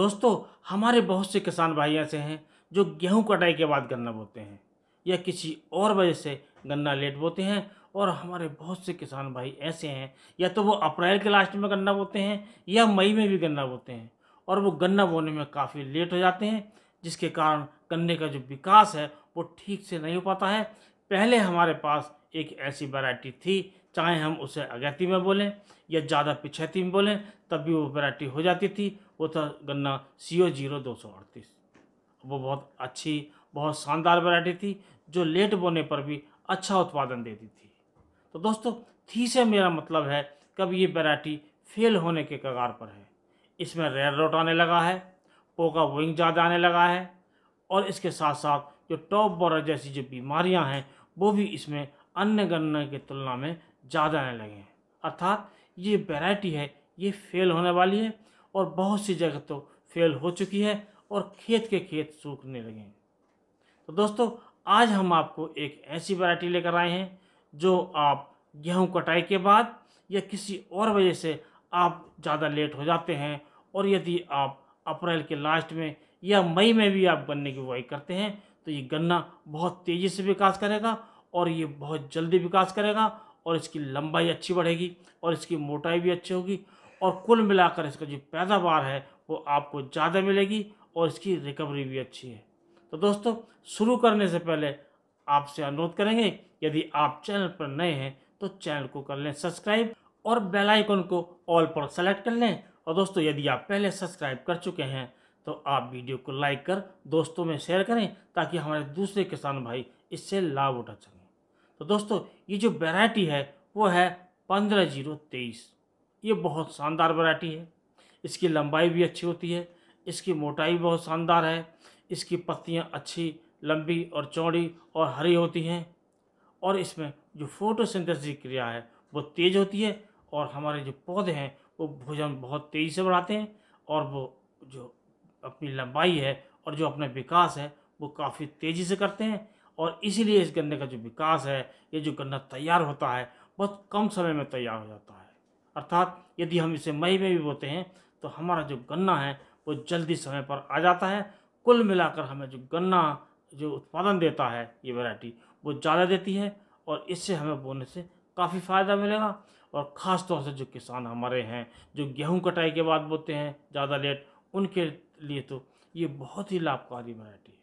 दोस्तों हमारे बहुत से किसान भाई ऐसे हैं जो गेहूं कटाई के बाद गन्ना बोते हैं या किसी और वजह से गन्ना लेट बोते हैं और हमारे बहुत से किसान भाई ऐसे हैं या तो वो अप्रैल के लास्ट में गन्ना बोते हैं या मई में भी गन्ना बोते हैं और वो गन्ना बोने में काफ़ी लेट हो जाते हैं जिसके कारण गन्ने का जो विकास है वो ठीक से नहीं हो पाता है पहले हमारे पास एक ऐसी वैरायटी थी चाहे हम उसे अगैती में बोलें या ज़्यादा पिछैती में बोलें तब भी वो वैरायटी हो जाती थी वो था गन्ना सी ओ जीरो दो सौ अड़तीस वो बहुत अच्छी बहुत शानदार वैरायटी थी जो लेट बोने पर भी अच्छा उत्पादन देती थी तो दोस्तों थी से मेरा मतलब है कब ये वैरायटी फेल होने के कगार पर है इसमें रेड रोट आने लगा है पोका विंग ज़्यादा आने लगा है और इसके साथ साथ जो टॉप बॉर्डर जैसी जो बीमारियाँ हैं वो भी इसमें अन्य गन्ने की तुलना में ज़्यादा आने लगे हैं अर्थात ये वैरायटी है ये फेल होने वाली है और बहुत सी जगह तो फेल हो चुकी है और खेत के खेत सूखने लगे हैं तो दोस्तों आज हम आपको एक ऐसी वैरायटी लेकर आए हैं जो आप गेहूं कटाई के बाद या किसी और वजह से आप ज़्यादा लेट हो जाते हैं और यदि आप अप्रैल के लास्ट में या मई में भी आप गन्ने की बुआई करते हैं तो ये गन्ना बहुत तेज़ी से विकास करेगा और ये बहुत जल्दी विकास करेगा और इसकी लंबाई अच्छी बढ़ेगी और इसकी मोटाई भी अच्छी होगी और कुल मिलाकर इसका जो पैदावार है वो आपको ज़्यादा मिलेगी और इसकी रिकवरी भी अच्छी है तो दोस्तों शुरू करने से पहले आपसे अनुरोध करेंगे यदि आप चैनल पर नए हैं तो चैनल को कर लें सब्सक्राइब और बेल आइकन को ऑल पर सेलेक्ट कर लें और दोस्तों यदि आप पहले सब्सक्राइब कर चुके हैं तो आप वीडियो को लाइक कर दोस्तों में शेयर करें ताकि हमारे दूसरे किसान भाई इससे लाभ उठा सकें तो दोस्तों ये जो वैरायटी है वो है पंद्रह जीरो तेईस ये बहुत शानदार वैरायटी है इसकी लंबाई भी अच्छी होती है इसकी मोटाई बहुत शानदार है इसकी पत्तियाँ अच्छी लंबी और चौड़ी और हरी होती हैं और इसमें जो फोटोसिंथेसिस क्रिया है वो तेज़ होती है और हमारे जो पौधे हैं वो भोजन बहुत तेज़ी से बढ़ाते हैं और वो जो अपनी लंबाई है और जो अपना विकास है वो काफ़ी तेज़ी से करते हैं और इसीलिए इस गन्ने का जो विकास है ये जो गन्ना तैयार होता है बहुत कम समय में तैयार हो जाता है अर्थात यदि हम इसे मई में भी बोते हैं तो हमारा जो गन्ना है वो जल्दी समय पर आ जाता है कुल मिलाकर हमें जो गन्ना जो उत्पादन देता है ये वैरायटी वो ज़्यादा देती है और इससे हमें बोने से काफ़ी फ़ायदा मिलेगा और ख़ास तौर से जो किसान हमारे हैं जो गेहूँ कटाई के बाद बोते हैं ज़्यादा लेट उनके लिए तो ये बहुत ही लाभकारी वैरायटी है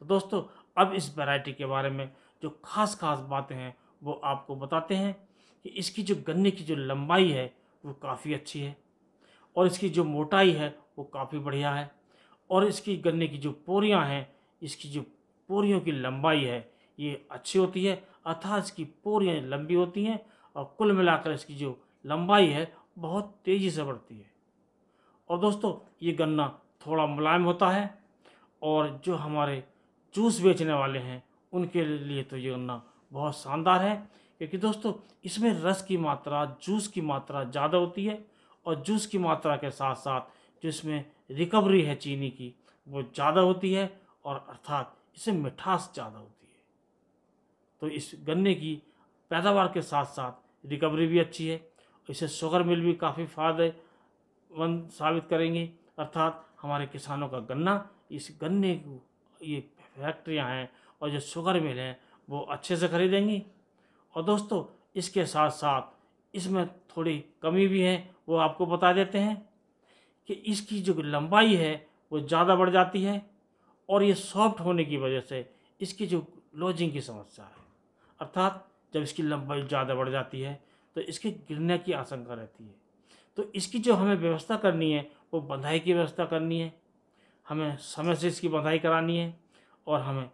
तो दोस्तों अब इस वैरायटी के बारे में जो खास खास बातें हैं वो आपको बताते हैं कि इसकी जो गन्ने की जो लंबाई है वो काफ़ी अच्छी है और इसकी जो मोटाई है वो काफ़ी बढ़िया है और इसकी गन्ने की जो पोरियाँ हैं इसकी जो पोरियों की लंबाई है ये अच्छी होती है अर्थात इसकी पोरियाँ लंबी होती हैं और कुल मिलाकर इसकी जो लंबाई है बहुत तेज़ी से बढ़ती है और दोस्तों ये गन्ना थोड़ा मुलायम होता है और जो हमारे जूस बेचने वाले हैं उनके लिए तो ये गन्ना बहुत शानदार है क्योंकि दोस्तों इसमें रस की मात्रा जूस की मात्रा ज़्यादा होती है और जूस की मात्रा के साथ साथ जो इसमें रिकवरी है चीनी की वो ज़्यादा होती है और अर्थात इसे मिठास ज़्यादा होती है तो इस गन्ने की पैदावार के साथ साथ रिकवरी भी अच्छी है इसे शुगर मिल भी काफ़ी फायदेमंद साबित करेंगे अर्थात हमारे किसानों का गन्ना इस गन्ने को ये फैक्ट्रियाँ हैं और जो शुगर मिल हैं वो अच्छे से खरीदेंगी और दोस्तों इसके साथ साथ इसमें थोड़ी कमी भी है वो आपको बता देते हैं कि इसकी जो लंबाई है वो ज़्यादा बढ़ जाती है और ये सॉफ्ट होने की वजह से इसकी जो लॉजिंग की समस्या है अर्थात जब इसकी लंबाई ज़्यादा बढ़ जाती है तो इसके गिरने की आशंका रहती है तो इसकी जो हमें व्यवस्था करनी है वो बंधाई की व्यवस्था करनी है हमें समय से इसकी बंधाई करानी है और हमें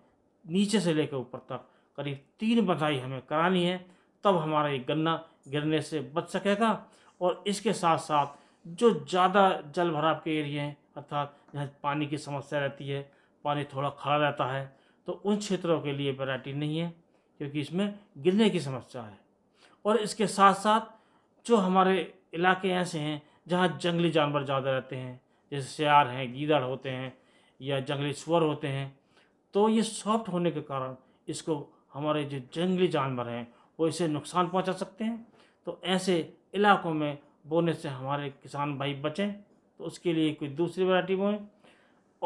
नीचे से लेकर ऊपर तक करीब तीन बधाई हमें करानी है तब हमारा ये गन्ना गिरने से बच सकेगा और इसके साथ साथ जो ज़्यादा जल भराव के एरिए हैं अर्थात जहाँ पानी की समस्या रहती है पानी थोड़ा खड़ा रहता है तो उन क्षेत्रों के लिए वेराइटी नहीं है क्योंकि इसमें गिरने की समस्या है और इसके साथ साथ जो हमारे इलाके ऐसे हैं जहाँ जंगली जानवर ज़्यादा रहते हैं जैसे सियार हैं गीदड़ होते हैं या जंगली सुअर होते हैं तो ये सॉफ्ट होने के कारण इसको हमारे जो जंगली जानवर हैं वो इसे नुकसान पहुंचा सकते हैं तो ऐसे इलाकों में बोने से हमारे किसान भाई बचें तो उसके लिए कोई दूसरी वैरायटी बोएं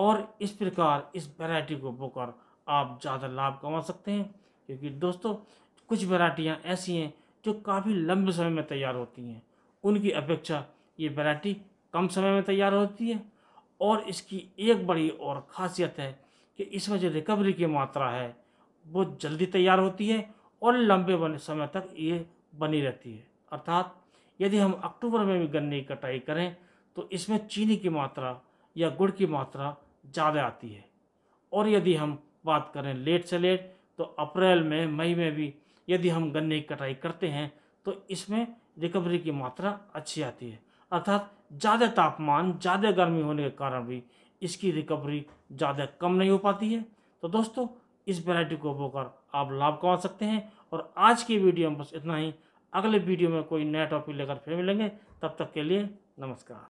और इस प्रकार इस वैरायटी को बोकर आप ज़्यादा लाभ कमा सकते हैं क्योंकि दोस्तों कुछ वैरायटियाँ ऐसी हैं जो काफ़ी लंबे समय में तैयार होती हैं उनकी अपेक्षा ये वैरायटी कम समय में तैयार होती है और इसकी एक बड़ी और ख़ासियत है कि इसमें जो रिकवरी की मात्रा है बहुत जल्दी तैयार होती है और लंबे बने समय तक ये बनी रहती है अर्थात यदि हम अक्टूबर में भी गन्ने की कटाई करें तो इसमें चीनी की मात्रा या गुड़ की मात्रा ज़्यादा आती है और यदि हम बात करें लेट से लेट तो अप्रैल में मई में भी यदि हम गन्ने की कटाई करते हैं तो इसमें रिकवरी की मात्रा अच्छी आती है अर्थात ज़्यादा तापमान ज़्यादा गर्मी होने के कारण भी इसकी रिकवरी ज़्यादा कम नहीं हो पाती है तो दोस्तों इस वैरायटी को बोकर आप लाभ कमा सकते हैं और आज की वीडियो में बस इतना ही अगले वीडियो में कोई नया टॉपिक लेकर फिर मिलेंगे तब तक के लिए नमस्कार